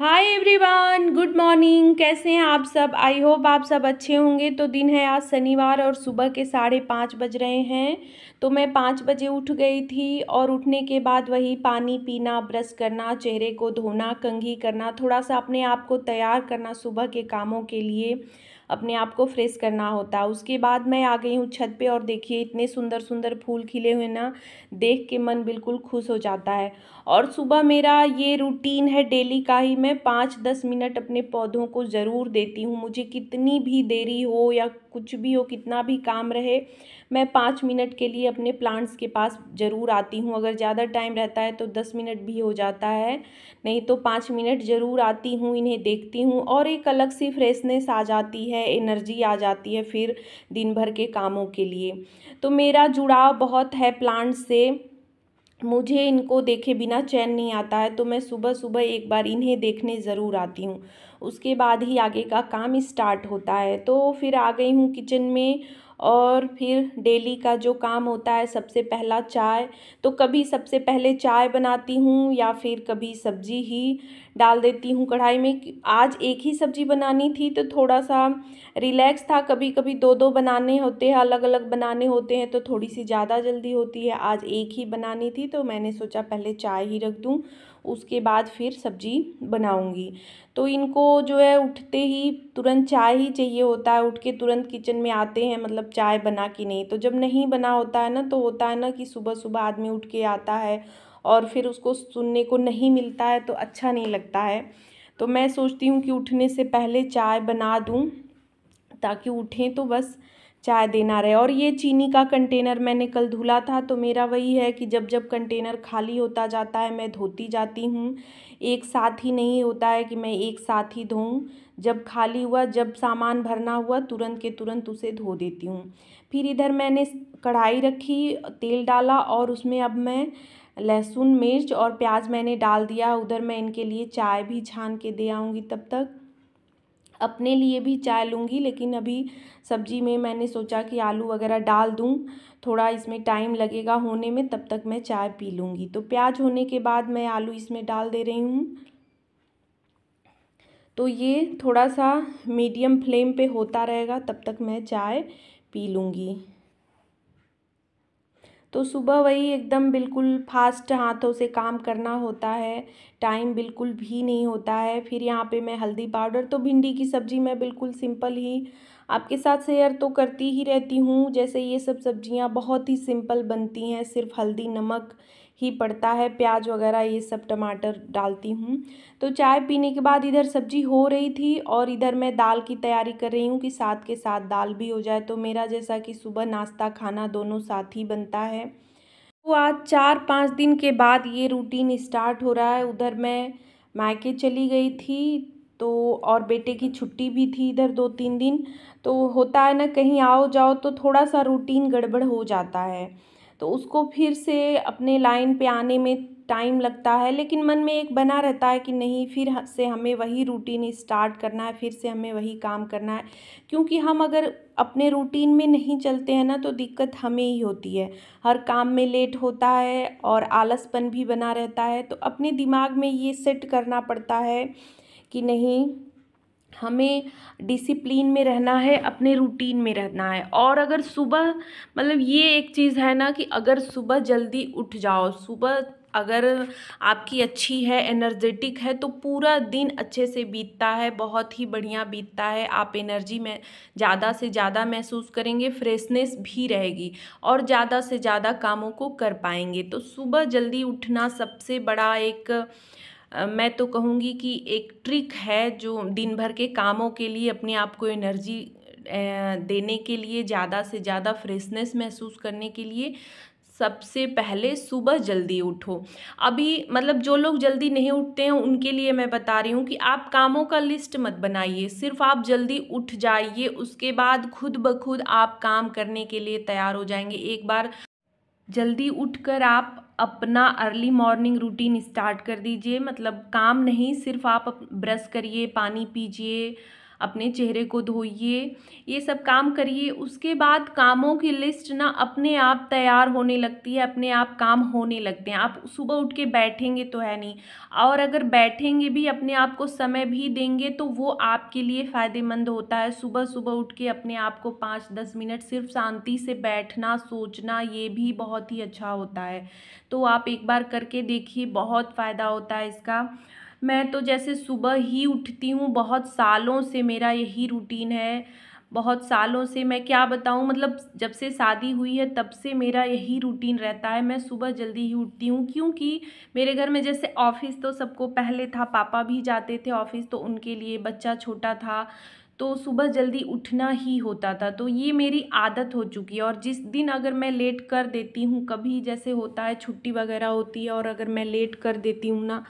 hi everyone good morning कैसे हैं आप सब आई होप आप सब अच्छे होंगे तो दिन है आज शनिवार और सुबह के साढ़े पाँच बज रहे हैं तो मैं पाँच बजे उठ गई थी और उठने के बाद वही पानी पीना ब्रश करना चेहरे को धोना कंघी करना थोड़ा सा अपने आप को तैयार करना सुबह के कामों के लिए अपने आप को फ्रेश करना होता है उसके बाद मैं आ गई हूँ छत पे और देखिए इतने सुंदर सुंदर फूल खिले हुए ना देख के मन बिल्कुल खुश हो जाता है और सुबह मेरा ये रूटीन है डेली का ही मैं पाँच दस मिनट अपने पौधों को ज़रूर देती हूँ मुझे कितनी भी देरी हो या कुछ भी हो कितना भी काम रहे मैं पाँच मिनट के लिए अपने प्लांट्स के पास ज़रूर आती हूँ अगर ज़्यादा टाइम रहता है तो दस मिनट भी हो जाता है नहीं तो पाँच मिनट ज़रूर आती हूँ इन्हें देखती हूँ और एक अलग सी फ्रेशनेस आ जाती है है एनर्जी आ जाती है फिर दिन भर के कामों के लिए तो मेरा जुड़ाव बहुत है प्लांट से मुझे इनको देखे बिना चैन नहीं आता है तो मैं सुबह सुबह एक बार इन्हें देखने ज़रूर आती हूँ उसके बाद ही आगे का काम स्टार्ट होता है तो फिर आ गई हूँ किचन में और फिर डेली का जो काम होता है सबसे पहला चाय तो कभी सबसे पहले चाय बनाती हूँ या फिर कभी सब्ज़ी ही डाल देती हूँ कढ़ाई में आज एक ही सब्ज़ी बनानी थी तो थोड़ा सा रिलैक्स था कभी कभी दो दो बनाने होते हैं अलग अलग बनाने होते हैं तो थोड़ी सी ज़्यादा जल्दी होती है आज एक ही बनानी थी तो मैंने सोचा पहले चाय ही रख दूँ उसके बाद फिर सब्जी बनाऊंगी तो इनको जो है उठते ही तुरंत चाय ही चाहिए होता है उठ के तुरंत किचन में आते हैं मतलब चाय बना कि नहीं तो जब नहीं बना होता है ना तो होता है ना कि सुबह सुबह आदमी उठ के आता है और फिर उसको सुनने को नहीं मिलता है तो अच्छा नहीं लगता है तो मैं सोचती हूँ कि उठने से पहले चाय बना दूँ ताकि उठें तो बस चाय देना रहे और ये चीनी का कंटेनर मैंने कल धुला था तो मेरा वही है कि जब जब कंटेनर खाली होता जाता है मैं धोती जाती हूँ एक साथ ही नहीं होता है कि मैं एक साथ ही धोऊँ जब खाली हुआ जब सामान भरना हुआ तुरंत के तुरंत उसे धो देती हूँ फिर इधर मैंने कढ़ाई रखी तेल डाला और उसमें अब मैं लहसुन मिर्च और प्याज मैंने डाल दिया उधर मैं इनके लिए चाय भी छान के दे आऊँगी तब तक अपने लिए भी चाय लूँगी लेकिन अभी सब्ज़ी में मैंने सोचा कि आलू वगैरह डाल दूँ थोड़ा इसमें टाइम लगेगा होने में तब तक मैं चाय पी लूँगी तो प्याज होने के बाद मैं आलू इसमें डाल दे रही हूँ तो ये थोड़ा सा मीडियम फ्लेम पे होता रहेगा तब तक मैं चाय पी लूँगी तो सुबह वही एकदम बिल्कुल फास्ट हाथों से काम करना होता है टाइम बिल्कुल भी नहीं होता है फिर यहाँ पे मैं हल्दी पाउडर तो भिंडी की सब्ज़ी मैं बिल्कुल सिंपल ही आपके साथ शेयर तो करती ही रहती हूँ जैसे ये सब सब्जियाँ बहुत ही सिंपल बनती हैं सिर्फ हल्दी नमक ही पड़ता है प्याज वगैरह ये सब टमाटर डालती हूँ तो चाय पीने के बाद इधर सब्जी हो रही थी और इधर मैं दाल की तैयारी कर रही हूँ कि साथ के साथ दाल भी हो जाए तो मेरा जैसा कि सुबह नाश्ता खाना दोनों साथ ही बनता है तो आज चार पाँच दिन के बाद ये रूटीन स्टार्ट हो रहा है उधर मैं मायके चली गई थी तो और बेटे की छुट्टी भी थी इधर दो तीन दिन तो होता है ना कहीं आओ जाओ तो थोड़ा सा रूटीन गड़बड़ हो जाता है तो उसको फिर से अपने लाइन पे आने में टाइम लगता है लेकिन मन में एक बना रहता है कि नहीं फिर से हमें वही रूटीन स्टार्ट करना है फिर से हमें वही काम करना है क्योंकि हम अगर अपने रूटीन में नहीं चलते हैं ना तो दिक्कत हमें ही होती है हर काम में लेट होता है और आलसपन भी बना रहता है तो अपने दिमाग में ये सेट करना पड़ता है कि नहीं हमें डिसिप्लिन में रहना है अपने रूटीन में रहना है और अगर सुबह मतलब ये एक चीज़ है ना कि अगर सुबह जल्दी उठ जाओ सुबह अगर आपकी अच्छी है एनर्जेटिक है तो पूरा दिन अच्छे से बीतता है बहुत ही बढ़िया बीतता है आप एनर्जी में ज़्यादा से ज़्यादा महसूस करेंगे फ्रेशनेस भी रहेगी और ज़्यादा से ज़्यादा कामों को कर पाएंगे तो सुबह जल्दी उठना सबसे बड़ा एक मैं तो कहूँगी कि एक ट्रिक है जो दिन भर के कामों के लिए अपने आप को एनर्जी देने के लिए ज़्यादा से ज़्यादा फ्रेशनेस महसूस करने के लिए सबसे पहले सुबह जल्दी उठो अभी मतलब जो लोग जल्दी नहीं उठते हैं उनके लिए मैं बता रही हूँ कि आप कामों का लिस्ट मत बनाइए सिर्फ आप जल्दी उठ जाइए उसके बाद खुद ब खुद आप काम करने के लिए तैयार हो जाएंगे एक बार जल्दी उठकर आप अपना अर्ली मॉर्निंग रूटीन स्टार्ट कर दीजिए मतलब काम नहीं सिर्फ आप ब्रश करिए पानी पीजिए अपने चेहरे को धोइए ये सब काम करिए उसके बाद कामों की लिस्ट ना अपने आप तैयार होने लगती है अपने आप काम होने लगते हैं आप सुबह उठ के बैठेंगे तो है नहीं और अगर बैठेंगे भी अपने आप को समय भी देंगे तो वो आपके लिए फ़ायदेमंद होता है सुबह सुबह उठ के अपने आप को पाँच दस मिनट सिर्फ शांति से बैठना सोचना ये भी बहुत ही अच्छा होता है तो आप एक बार करके देखिए बहुत फ़ायदा होता है इसका मैं तो जैसे सुबह ही उठती हूँ बहुत सालों से मेरा यही रूटीन है बहुत सालों से मैं क्या बताऊँ मतलब जब से शादी हुई है तब से मेरा यही रूटीन रहता है मैं सुबह जल्दी ही उठती हूँ क्योंकि मेरे घर में जैसे ऑफ़िस तो सबको पहले था पापा भी जाते थे ऑफ़िस तो उनके लिए बच्चा छोटा था तो सुबह जल्दी उठना ही होता था तो ये मेरी आदत हो चुकी है और जिस दिन अगर मैं लेट कर देती हूँ कभी जैसे होता है छुट्टी वगैरह होती है और अगर मैं लेट कर देती हूँ ना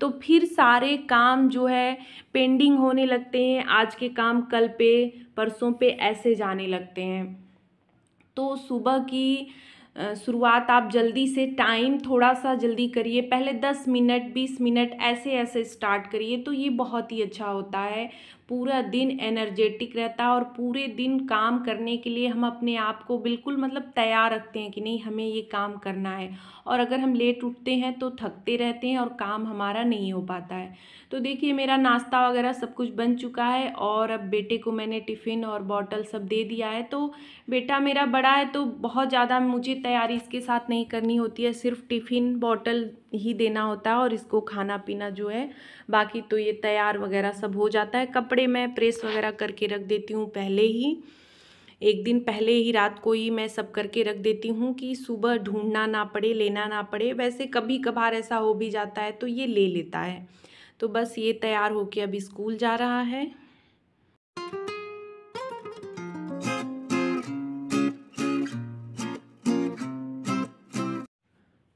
तो फिर सारे काम जो है पेंडिंग होने लगते हैं आज के काम कल पे परसों पे ऐसे जाने लगते हैं तो सुबह की शुरुआत आप जल्दी से टाइम थोड़ा सा जल्दी करिए पहले दस मिनट बीस मिनट ऐसे ऐसे स्टार्ट करिए तो ये बहुत ही अच्छा होता है पूरा दिन एनर्जेटिक रहता है और पूरे दिन काम करने के लिए हम अपने आप को बिल्कुल मतलब तैयार रखते हैं कि नहीं हमें ये काम करना है और अगर हम लेट उठते हैं तो थकते रहते हैं और काम हमारा नहीं हो पाता है तो देखिए मेरा नाश्ता वगैरह सब कुछ बन चुका है और अब बेटे को मैंने टिफ़िन और बॉटल सब दे दिया है तो बेटा मेरा बड़ा है तो बहुत ज़्यादा मुझे तैयारी इसके साथ नहीं करनी होती है सिर्फ टिफ़िन बॉटल ही देना होता है और इसको खाना पीना जो है बाकी तो ये तैयार वगैरह सब हो जाता है कपड़े मैं प्रेस वगैरह करके रख देती हूँ पहले ही एक दिन पहले ही रात को ही मैं सब करके रख देती हूँ कि सुबह ढूंढना ना पड़े लेना ना पड़े वैसे कभी कभार ऐसा हो भी जाता है तो ये ले लेता है तो बस ये तैयार होके अब स्कूल जा रहा है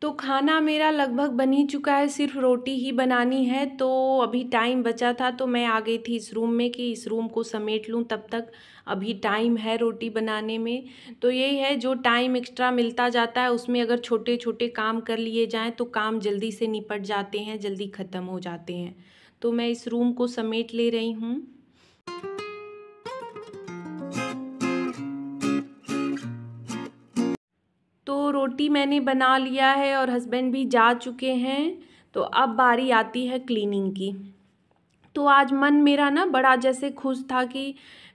तो खाना मेरा लगभग बन ही चुका है सिर्फ रोटी ही बनानी है तो अभी टाइम बचा था तो मैं आ गई थी इस रूम में कि इस रूम को समेट लूँ तब तक अभी टाइम है रोटी बनाने में तो यही है जो टाइम एक्स्ट्रा मिलता जाता है उसमें अगर छोटे छोटे काम कर लिए जाएँ तो काम जल्दी से निपट जाते हैं जल्दी ख़त्म हो जाते हैं तो मैं इस रूम को समेट ले रही हूँ तो रोटी मैंने बना लिया है और हस्बैंड भी जा चुके हैं तो अब बारी आती है क्लीनिंग की तो आज मन मेरा ना बड़ा जैसे खुश था कि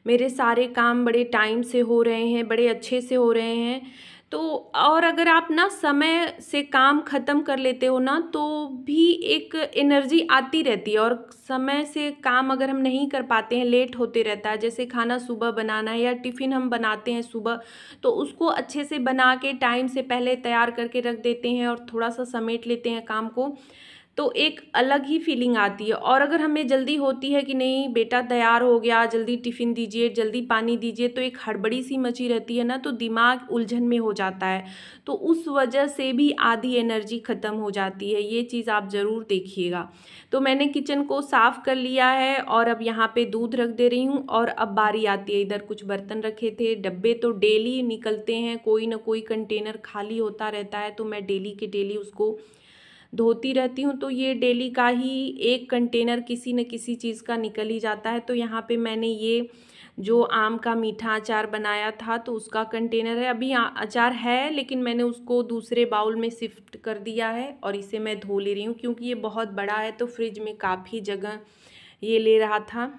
मेरे सारे काम बड़े टाइम से हो रहे हैं बड़े अच्छे से हो रहे हैं तो और अगर आप ना समय से काम ख़त्म कर लेते हो ना तो भी एक एनर्जी आती रहती है और समय से काम अगर हम नहीं कर पाते हैं लेट होते रहता है जैसे खाना सुबह बनाना है या टिफ़िन हम बनाते हैं सुबह तो उसको अच्छे से बना के टाइम से पहले तैयार करके रख देते हैं और थोड़ा सा समेट लेते हैं काम को तो एक अलग ही फीलिंग आती है और अगर हमें जल्दी होती है कि नहीं बेटा तैयार हो गया जल्दी टिफ़िन दीजिए जल्दी पानी दीजिए तो एक हड़बड़ी सी मची रहती है ना तो दिमाग उलझन में हो जाता है तो उस वजह से भी आधी एनर्जी ख़त्म हो जाती है ये चीज़ आप ज़रूर देखिएगा तो मैंने किचन को साफ़ कर लिया है और अब यहाँ पर दूध रख दे रही हूँ और अब बारी आती है इधर कुछ बर्तन रखे थे डब्बे तो डेली निकलते हैं कोई ना कोई कंटेनर खाली होता रहता है तो मैं डेली के डेली उसको धोती रहती हूँ तो ये डेली का ही एक कंटेनर किसी न किसी चीज़ का निकल ही जाता है तो यहाँ पे मैंने ये जो आम का मीठा अचार बनाया था तो उसका कंटेनर है अभी अचार है लेकिन मैंने उसको दूसरे बाउल में शिफ्ट कर दिया है और इसे मैं धो ले रही हूँ क्योंकि ये बहुत बड़ा है तो फ्रिज में काफ़ी जगह ये ले रहा था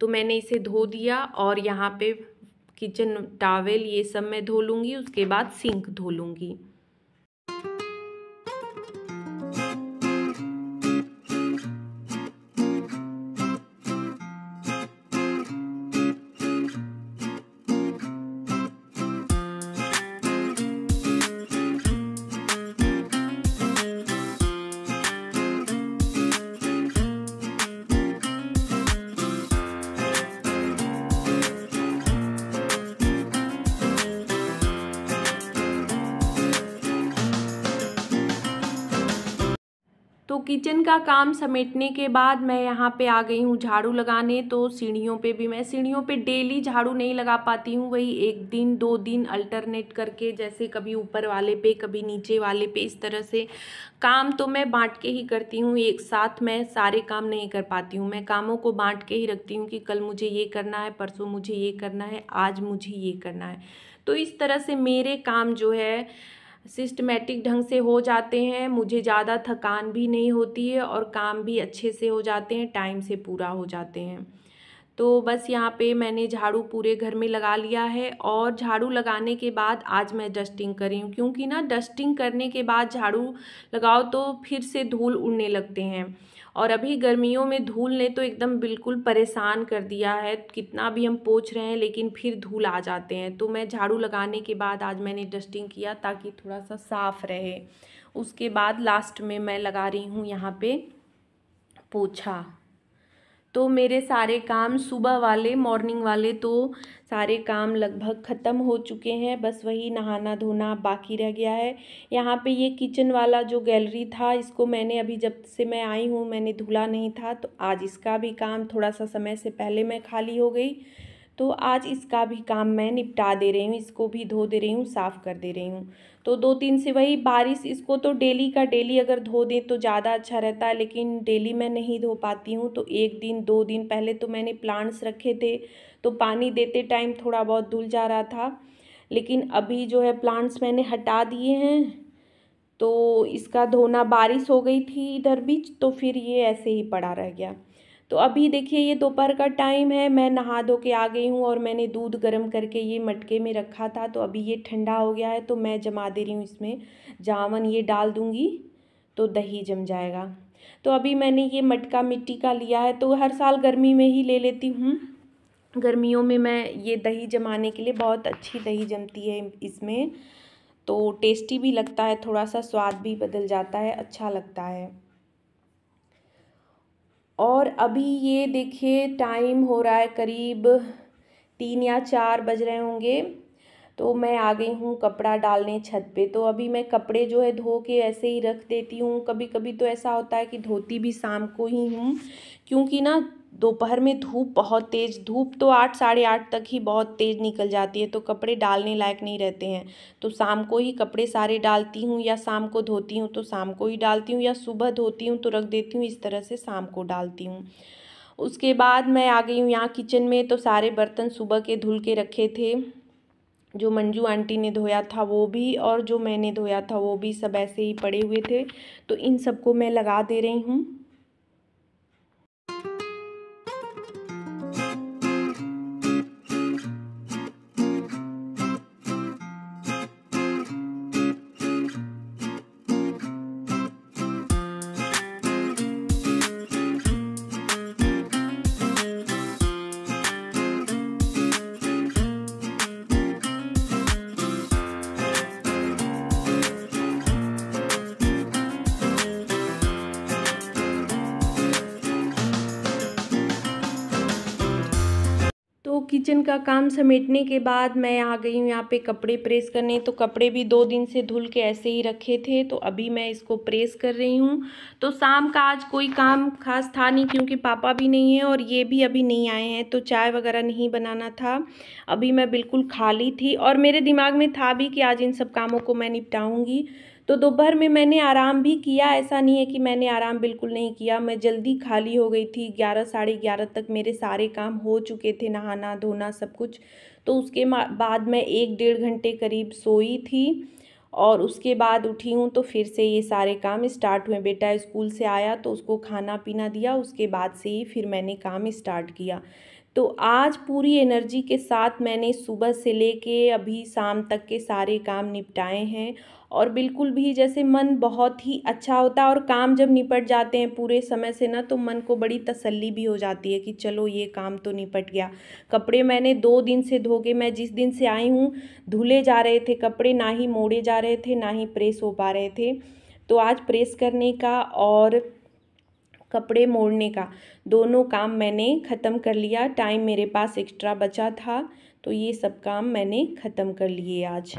तो मैंने इसे धो दिया और यहाँ पे किचन टावेल ये सब मैं धो लूँगी उसके बाद सिंक धो लूँगी किचन का काम समेटने के बाद मैं यहाँ पे आ गई हूँ झाड़ू लगाने तो सीढ़ियों पे भी मैं सीढ़ियों पे डेली झाड़ू नहीं लगा पाती हूँ वही एक दिन दो दिन अल्टरनेट करके जैसे कभी ऊपर वाले पे कभी नीचे वाले पे इस तरह से काम तो मैं बांट के ही करती हूँ एक साथ मैं सारे काम नहीं कर पाती हूँ मैं कामों को बाँट के ही रखती हूँ कि कल मुझे ये करना है परसों मुझे ये करना है आज मुझे ये करना है तो इस तरह से मेरे काम जो है सिस्टमेटिक ढंग से हो जाते हैं मुझे ज़्यादा थकान भी नहीं होती है और काम भी अच्छे से हो जाते हैं टाइम से पूरा हो जाते हैं तो बस यहाँ पे मैंने झाड़ू पूरे घर में लगा लिया है और झाड़ू लगाने के बाद आज मैं डस्टिंग कर रही हूँ क्योंकि ना डस्टिंग करने के बाद झाड़ू लगाओ तो फिर से धूल उड़ने लगते हैं और अभी गर्मियों में धूल ने तो एकदम बिल्कुल परेशान कर दिया है कितना भी हम पोछ रहे हैं लेकिन फिर धूल आ जाते हैं तो मैं झाड़ू लगाने के बाद आज मैंने डस्टिंग किया ताकि थोड़ा सा साफ़ रहे उसके बाद लास्ट में मैं लगा रही हूँ यहाँ पे पोछा तो मेरे सारे काम सुबह वाले मॉर्निंग वाले तो सारे काम लगभग ख़त्म हो चुके हैं बस वही नहाना धोना बाकी रह गया है यहाँ पे ये किचन वाला जो गैलरी था इसको मैंने अभी जब से मैं आई हूँ मैंने धुला नहीं था तो आज इसका भी काम थोड़ा सा समय से पहले मैं खाली हो गई तो आज इसका भी काम मैं निपटा दे रही हूँ इसको भी धो दे रही हूँ साफ़ कर दे रही हूँ तो दो तीन से वही बारिश इसको तो डेली का डेली अगर धो दें तो ज़्यादा अच्छा रहता है लेकिन डेली मैं नहीं धो पाती हूँ तो एक दिन दो दिन पहले तो मैंने प्लांट्स रखे थे तो पानी देते टाइम थोड़ा बहुत धुल जा रहा था लेकिन अभी जो है प्लांट्स मैंने हटा दिए हैं तो इसका धोना बारिश हो गई थी इधर भी तो फिर ये ऐसे ही पड़ा रह गया तो अभी देखिए ये दोपहर का टाइम है मैं नहा धो के आ गई हूँ और मैंने दूध गर्म करके ये मटके में रखा था तो अभी ये ठंडा हो गया है तो मैं जमा दे रही हूँ इसमें जावन ये डाल दूँगी तो दही जम जाएगा तो अभी मैंने ये मटका मिट्टी का लिया है तो हर साल गर्मी में ही ले लेती हूँ गर्मियों में मैं ये दही जमाने के लिए बहुत अच्छी दही जमती है इसमें तो टेस्टी भी लगता है थोड़ा सा स्वाद भी बदल जाता है अच्छा लगता है और अभी ये देखिए टाइम हो रहा है करीब तीन या चार बज रहे होंगे तो मैं आ गई हूँ कपड़ा डालने छत पे तो अभी मैं कपड़े जो है धो के ऐसे ही रख देती हूँ कभी कभी तो ऐसा होता है कि धोती भी शाम को ही हूँ क्योंकि ना दोपहर में धूप बहुत तेज़ धूप तो आठ साढ़े आठ तक ही बहुत तेज़ निकल जाती है तो कपड़े डालने लायक नहीं रहते हैं तो शाम को ही कपड़े सारे डालती हूँ या शाम को धोती हूँ तो शाम को ही डालती हूँ या सुबह धोती हूँ तो रख देती हूँ इस तरह से शाम को डालती हूँ उसके बाद मैं आ गई हूँ यहाँ किचन में तो सारे बर्तन सुबह के धुल के रखे थे जो मंजू आंटी ने धोया था वो भी और जो मैंने धोया था वो भी सब ऐसे ही पड़े हुए थे तो इन सबको मैं लगा दे रही हूँ किचन का काम समेटने के बाद मैं आ गई हूँ यहाँ पे कपड़े प्रेस करने तो कपड़े भी दो दिन से धुल के ऐसे ही रखे थे तो अभी मैं इसको प्रेस कर रही हूँ तो शाम का आज कोई काम खास था नहीं क्योंकि पापा भी नहीं है और ये भी अभी नहीं आए हैं तो चाय वगैरह नहीं बनाना था अभी मैं बिल्कुल खाली थी और मेरे दिमाग में था भी कि आज इन सब कामों को मैं निपटाऊँगी तो दोपहर में मैंने आराम भी किया ऐसा नहीं है कि मैंने आराम बिल्कुल नहीं किया मैं जल्दी खाली हो गई थी ग्यारह साढ़े ग्यारह तक मेरे सारे काम हो चुके थे नहाना धोना सब कुछ तो उसके बाद मैं एक डेढ़ घंटे करीब सोई थी और उसके बाद उठी हूँ तो फिर से ये सारे काम स्टार्ट हुए बेटा स्कूल से आया तो उसको खाना पीना दिया उसके बाद से ही फिर मैंने काम स्टार्ट किया तो आज पूरी एनर्जी के साथ मैंने सुबह से लेके अभी शाम तक के सारे काम निपटाए हैं और बिल्कुल भी जैसे मन बहुत ही अच्छा होता है और काम जब निपट जाते हैं पूरे समय से ना तो मन को बड़ी तसल्ली भी हो जाती है कि चलो ये काम तो निपट गया कपड़े मैंने दो दिन से धो के मैं जिस दिन से आई हूँ धुले जा रहे थे कपड़े ना ही मोड़े जा रहे थे ना ही प्रेस हो पा रहे थे तो आज प्रेस करने का और कपड़े मोड़ने का दोनों काम मैंने ख़त्म कर लिया टाइम मेरे पास एक्स्ट्रा बचा था तो ये सब काम मैंने ख़त्म कर लिए आज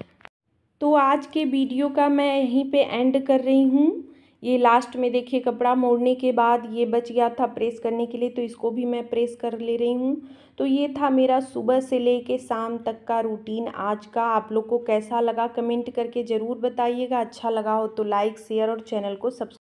तो आज के वीडियो का मैं यहीं पे एंड कर रही हूँ ये लास्ट में देखिए कपड़ा मोड़ने के बाद ये बच गया था प्रेस करने के लिए तो इसको भी मैं प्रेस कर ले रही हूँ तो ये था मेरा सुबह से ले कर शाम तक का रूटीन आज का आप लोग को कैसा लगा कमेंट करके ज़रूर बताइएगा अच्छा लगा हो तो लाइक शेयर और चैनल को सब्सक्राइब